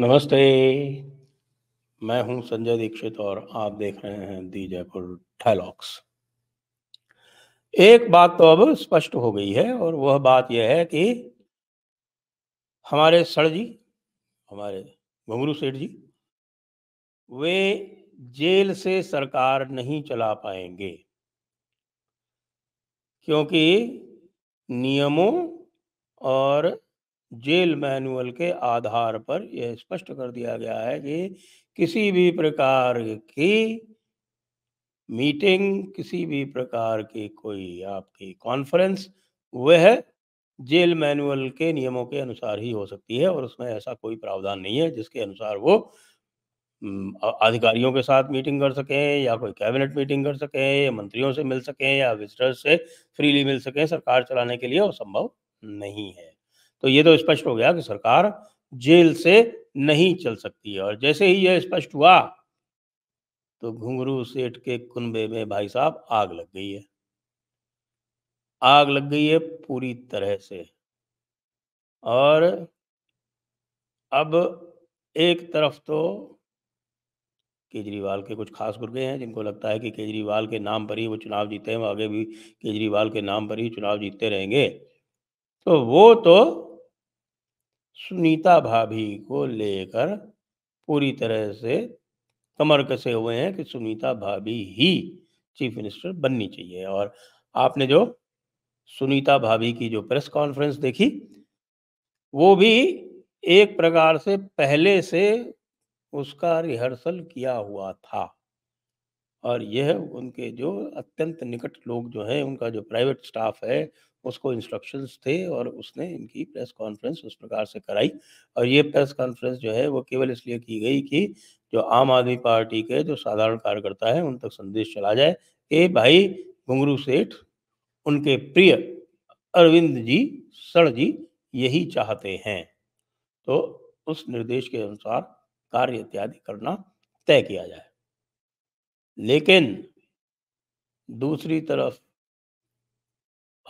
नमस्ते मैं हूं संजय दीक्षित और आप देख रहे हैं दी जयपुर डायलॉग्स एक बात तो अब स्पष्ट हो गई है और वह बात यह है कि हमारे सर जी हमारे घुमरू सेठ जी वे जेल से सरकार नहीं चला पाएंगे क्योंकि नियमों और जेल मैनुअल के आधार पर यह स्पष्ट कर दिया गया है कि किसी भी प्रकार की मीटिंग किसी भी प्रकार की कोई आपकी कॉन्फ्रेंस वह जेल मैनुअल के नियमों के अनुसार ही हो सकती है और उसमें ऐसा कोई प्रावधान नहीं है जिसके अनुसार वो अधिकारियों के साथ मीटिंग कर सकें या कोई कैबिनेट मीटिंग कर सकें या मंत्रियों से मिल सकें या विजिटर्स से फ्रीली मिल सकें सरकार चलाने के लिए वो संभव नहीं है तो ये तो स्पष्ट हो गया कि सरकार जेल से नहीं चल सकती है और जैसे ही यह स्पष्ट हुआ तो घुंघरू सेठ के कुंबे में भाई साहब आग लग गई है आग लग गई है पूरी तरह से और अब एक तरफ तो केजरीवाल के कुछ खास गुर्गे हैं जिनको लगता है कि केजरीवाल के नाम पर ही वो चुनाव जीते हैं वो आगे भी केजरीवाल के नाम पर ही चुनाव जीतते रहेंगे तो वो तो सुनीता भाभी को लेकर पूरी तरह से कमर कसे हुए हैं कि सुनीता भाभी ही चीफ मिनिस्टर बननी चाहिए और आपने जो सुनीता भाभी की जो प्रेस कॉन्फ्रेंस देखी वो भी एक प्रकार से पहले से उसका रिहर्सल किया हुआ था और यह उनके जो अत्यंत निकट लोग जो हैं उनका जो प्राइवेट स्टाफ है उसको इंस्ट्रक्शंस थे और उसने इनकी प्रेस कॉन्फ्रेंस उस प्रकार से कराई और ये प्रेस कॉन्फ्रेंस जो है वो केवल इसलिए की गई कि जो आम आदमी पार्टी के जो साधारण कार्यकर्ता है उन तक संदेश चला जाए कि भाई घुंगरू सेठ उनके प्रिय अरविंद जी सर जी यही चाहते हैं तो उस निर्देश के अनुसार कार्य इत्यादि करना तय किया जाए लेकिन दूसरी तरफ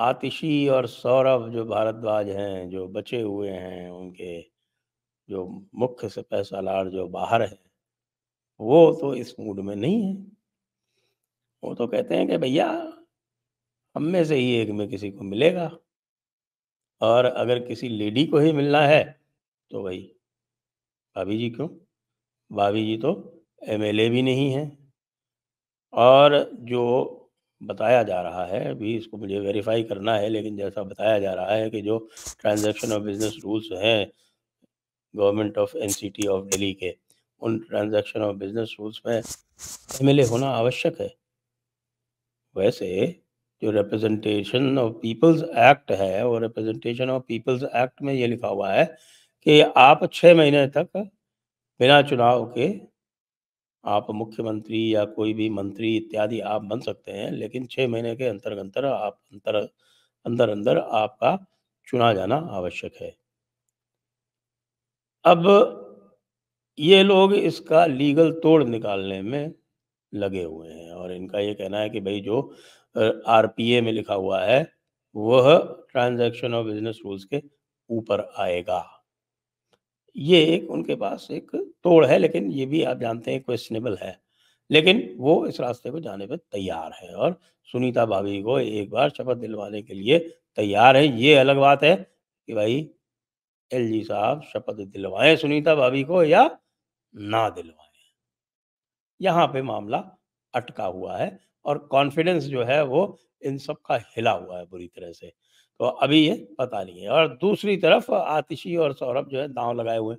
आतिशी और सौरभ जो भारद्वाज हैं जो बचे हुए हैं उनके जो मुख्य से पैसा लाड़ जो बाहर है वो तो इस मूड में नहीं है वो तो कहते हैं कि भैया हम में से ही एक में किसी को मिलेगा और अगर किसी लेडी को ही मिलना है तो भाई भाभी जी क्यों भाभी जी तो एमएलए भी नहीं है और जो बताया जा रहा है अभी इसको मुझे वेरीफाई करना है लेकिन जैसा बताया जा रहा है कि जो ट्रांजैक्शन और बिजनेस रूल्स हैं government of NCT of Delhi के उन ट्रांजैक्शन और बिजनेस रूल्स में एमएलए होना आवश्यक है वैसे जो रिप्रेजेंटेशन ऑफ पीपल्स एक्ट है वो रिप्रेजेंटेशन ऑफ पीपल्स एक्ट में ये लिखा हुआ है कि आप छः महीने तक बिना चुनाव के आप मुख्यमंत्री या कोई भी मंत्री इत्यादि आप बन सकते हैं लेकिन छः महीने के अंतर अंतर आप अंतर अंदर अंदर आपका चुना जाना आवश्यक है अब ये लोग इसका लीगल तोड़ निकालने में लगे हुए हैं और इनका ये कहना है कि भाई जो आरपीए में लिखा हुआ है वह ट्रांजैक्शन और बिजनेस रूल्स के ऊपर आएगा ये एक उनके पास एक तोड़ है लेकिन ये भी आप जानते हैं क्वेश्चनेबल है लेकिन वो इस रास्ते को जाने पर तैयार है और सुनीता भाभी को एक बार शपथ दिलवाने के लिए तैयार है ये अलग बात है कि भाई एल जी साहब शपथ दिलवाएं सुनीता भाभी को या ना दिलवाएं यहाँ पे मामला अटका हुआ है और कॉन्फिडेंस जो है वो इन सब का हिला हुआ है बुरी तरह से तो अभी ये पता नहीं है और दूसरी तरफ आतिशी और सौरभ जो है दांव लगाए हुए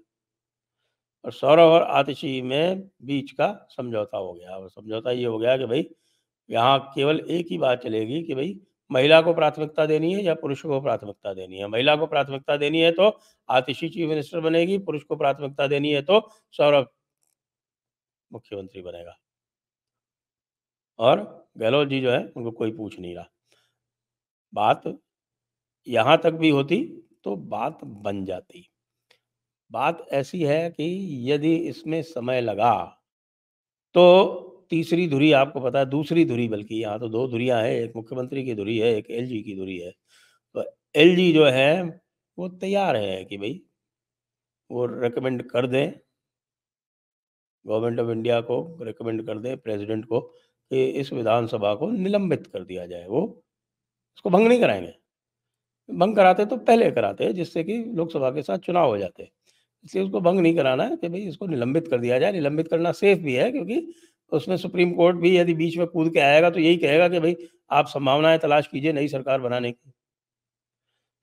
और सौरभ और आतिशी में बीच का समझौता हो गया और समझौता ये हो गया कि भाई यहाँ केवल एक ही बात चलेगी कि भाई महिला को प्राथमिकता देनी है या पुरुष को प्राथमिकता देनी है महिला को प्राथमिकता देनी है तो आतिशी चीफ मिनिस्टर बनेगी पुरुष को प्राथमिकता देनी है तो सौरभ मुख्यमंत्री बनेगा और गहलोत जी जो है उनको कोई पूछ नहीं रहा बात यहाँ तक भी होती तो बात बन जाती बात ऐसी है कि यदि इसमें समय लगा तो तीसरी धुरी आपको पता है दूसरी धुरी बल्कि यहाँ तो दो धुरियाँ हैं एक मुख्यमंत्री की धुरी है एक एलजी की धुरी है तो एलजी जो है वो तैयार है कि भाई वो रिकमेंड कर दें गवर्नमेंट ऑफ इंडिया को रिकमेंड कर दें प्रेसिडेंट को कि इस विधानसभा को निलंबित कर दिया जाए वो उसको भंग नहीं कराएंगे भंग कराते तो पहले कराते जिससे कि लोकसभा के साथ चुनाव हो जाते इसलिए उसको भंग नहीं कराना है कि भाई इसको निलंबित कर दिया जाए निलंबित करना सेफ भी है क्योंकि उसमें सुप्रीम कोर्ट भी यदि बीच में कूद के आएगा तो यही कहेगा कि भाई आप संभावनाएं तलाश कीजिए नई सरकार बनाने की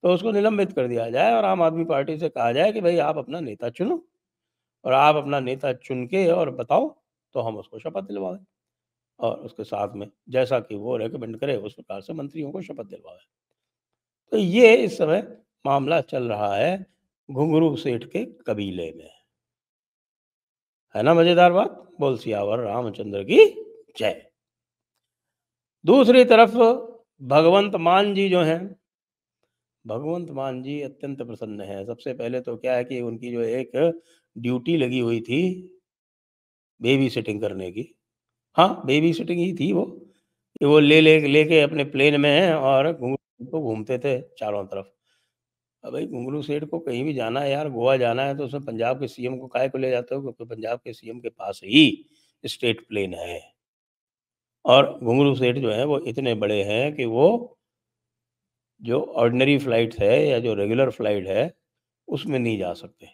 तो उसको निलंबित कर दिया जाए और आम आदमी पार्टी से कहा जाए कि भाई आप अपना नेता चुनो और आप अपना नेता चुन के और बताओ तो हम उसको शपथ दिलवाएं और उसके साथ में जैसा कि वो रेकमेंड करे उस प्रकार से मंत्रियों को शपथ दिलवाएं तो ये इस समय मामला चल रहा है घुंगरू सेठ के कबीले में है ना मजेदार बात बोल सियावर रामचंद्र की जय दूसरी तरफ भगवंत मान जी जो हैं भगवंत मान जी अत्यंत प्रसन्न हैं सबसे पहले तो क्या है कि उनकी जो एक ड्यूटी लगी हुई थी बेबी सिटिंग करने की हाँ बेबी सिटिंग ही थी वो कि वो ले ले लेके अपने प्लेन में और घुंग तो घूमते थे चारों तरफ अब भाई घुंगरू सेठ को कहीं भी जाना है यार गोवा जाना है तो उसमें पंजाब के सीएम को काय को ले जाते हो क्योंकि पंजाब के सीएम के पास ही स्टेट प्लेन है और घुंगरू सेठ जो है वो इतने बड़े हैं कि वो जो ऑर्डनरी फ्लाइट है या जो रेगुलर फ्लाइट है उसमें नहीं जा सकते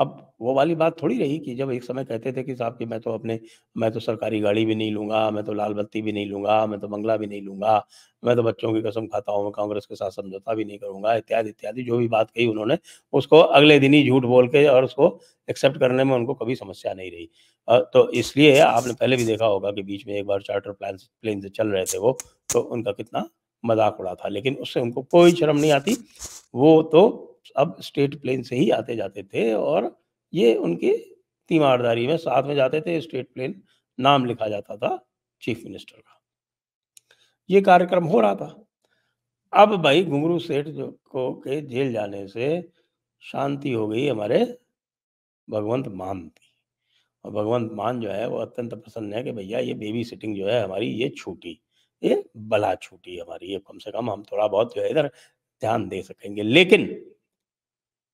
अब वो वाली बात थोड़ी रही कि जब एक समय कहते थे कि साहब कि मैं तो अपने मैं तो सरकारी गाड़ी भी नहीं लूंगा मैं तो लाल बत्ती भी नहीं लूंगा मैं तो बंगला भी नहीं लूंगा मैं तो बच्चों की कसम खाता हूँ मैं कांग्रेस के साथ समझौता भी नहीं करूंगा इत्यादि इत्यादि जो भी बात कही उन्होंने उसको अगले दिन ही झूठ बोल के और उसको एक्सेप्ट करने में उनको कभी समस्या नहीं रही तो इसलिए आपने पहले भी देखा होगा कि बीच में एक बार चार्टर प्लान प्लेन से चल रहे थे वो तो उनका कितना मजाक उड़ा था लेकिन उससे उनको कोई शर्म नहीं आती वो तो सब स्टेट प्लेन से ही आते जाते थे और ये उनकी तीमारदारी में साथ में जाते थे स्टेट प्लेन नाम लिखा जाता था चीफ मिनिस्टर का ये कार्यक्रम हो रहा था अब भाई घुंगरू सेठ जो को के जेल जाने से शांति हो गई हमारे भगवंत मान की और भगवंत मान जो है वो अत्यंत प्रसन्न है कि भैया ये बेबी सिटिंग जो है हमारी ये छूटी ये बला छूटी हमारी ये कम से कम हम थोड़ा बहुत जो है इधर ध्यान दे सकेंगे लेकिन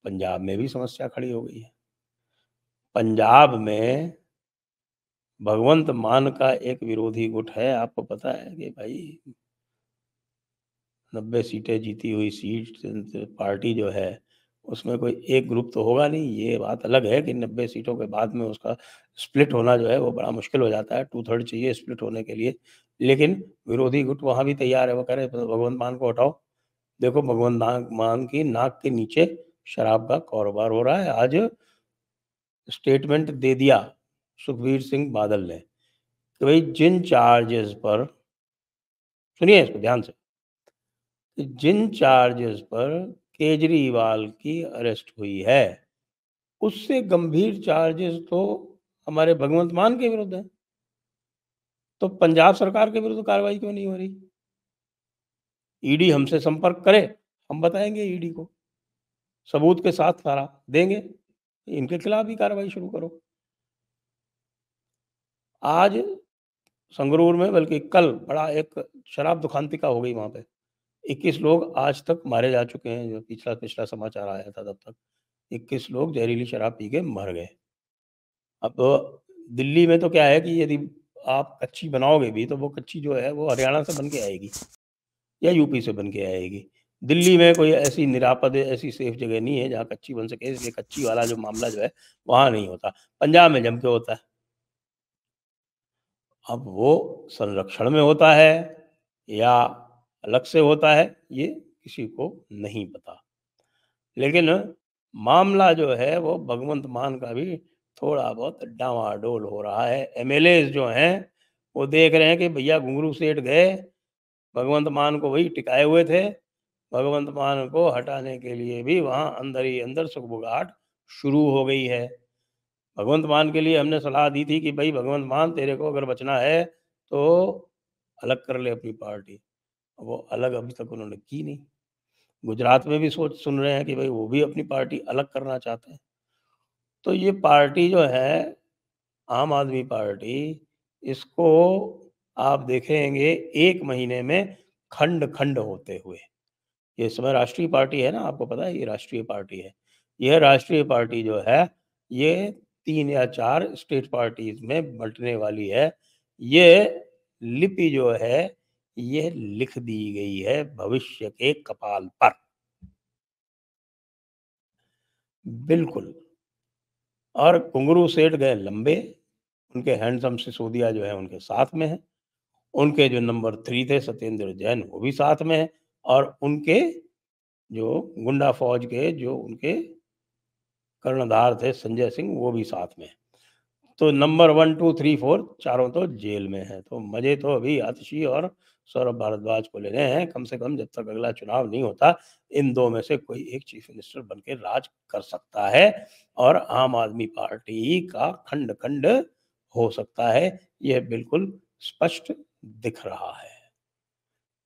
पंजाब में भी समस्या खड़ी हो गई है पंजाब में भगवंत मान का एक विरोधी गुट है आपको पता है कि भाई नब्बे सीटें जीती हुई सीट पार्टी जो है उसमें कोई एक ग्रुप तो होगा नहीं ये बात अलग है कि नब्बे सीटों के बाद में उसका स्प्लिट होना जो है वो बड़ा मुश्किल हो जाता है टू थर्ड चाहिए स्प्लिट होने के लिए लेकिन विरोधी गुट वहां भी तैयार है वो कह रहे भगवंत मान को हटाओ देखो भगवंत मान की नाक के नीचे शराब का कारोबार हो रहा है आज स्टेटमेंट दे दिया सुखबीर सिंह बादल ने कि भाई जिन चार्जेस पर सुनिए इसको ध्यान से जिन चार्जेस पर केजरीवाल की अरेस्ट हुई है उससे गंभीर चार्जेस तो हमारे भगवंत मान के विरुद्ध है तो पंजाब सरकार के विरुद्ध कार्रवाई क्यों नहीं हो रही ईडी e हमसे संपर्क करे हम बताएंगे ईडी e को सबूत के साथ सारा देंगे इनके खिलाफ भी कार्रवाई शुरू करो आज संगरूर में बल्कि कल बड़ा एक शराब दुखांतिका हो गई वहां पे 21 लोग आज तक मारे जा चुके हैं जो पिछला पिछला समाचार आया था तब तक 21 लोग जहरीली शराब पी के मर गए अब दिल्ली में तो क्या है कि यदि आप कच्ची बनाओगे भी तो वो कच्ची जो है वो हरियाणा से बन के आएगी या यूपी से बन के आएगी दिल्ली में कोई ऐसी निरापद ऐसी सेफ जगह नहीं है जहाँ कच्ची बन सके इसलिए कच्ची वाला जो मामला जो है वहाँ नहीं होता पंजाब में जम के होता है अब वो संरक्षण में होता है या अलग से होता है ये किसी को नहीं पता लेकिन मामला जो है वो भगवंत मान का भी थोड़ा बहुत डावाडोल हो रहा है एम जो हैं वो देख रहे हैं कि भैया घुंगरू सेठ गए भगवंत मान को वही टिकाए हुए थे भगवंत मान को हटाने के लिए भी वहाँ अंदर ही अंदर सुखबुगाहट शुरू हो गई है भगवंत मान के लिए हमने सलाह दी थी कि भाई भगवंत मान तेरे को अगर बचना है तो अलग कर ले अपनी पार्टी वो अलग अभी तक उन्होंने की नहीं गुजरात में भी सोच सुन रहे हैं कि भाई वो भी अपनी पार्टी अलग करना चाहते हैं तो ये पार्टी जो है आम आदमी पार्टी इसको आप देखेंगे एक महीने में खंड खंड होते हुए ये इस समय राष्ट्रीय पार्टी है ना आपको पता है ये राष्ट्रीय पार्टी है यह राष्ट्रीय पार्टी जो है ये तीन या चार स्टेट पार्टीज में बंटने वाली है ये लिपि जो है ये लिख दी गई है भविष्य के कपाल पर बिल्कुल और कुंगरू सेठ गए लंबे उनके हैंडसम सिसोदिया जो है उनके साथ में है उनके जो नंबर थ्री थे सत्येंद्र जैन वो भी साथ में है और उनके जो गुंडा फौज के जो उनके कर्णधार थे संजय सिंह वो भी साथ में तो number one two three four चारों तो जेल में है तो मजे तो अभी आतिशी और सौरभ भारद्वाज को लेने हैं कम से कम जब तक अगला चुनाव नहीं होता इन दो में से कोई एक चीफ मिनिस्टर बन के राज कर सकता है और आम आदमी पार्टी का खंड खंड हो सकता है यह बिल्कुल स्पष्ट दिख रहा है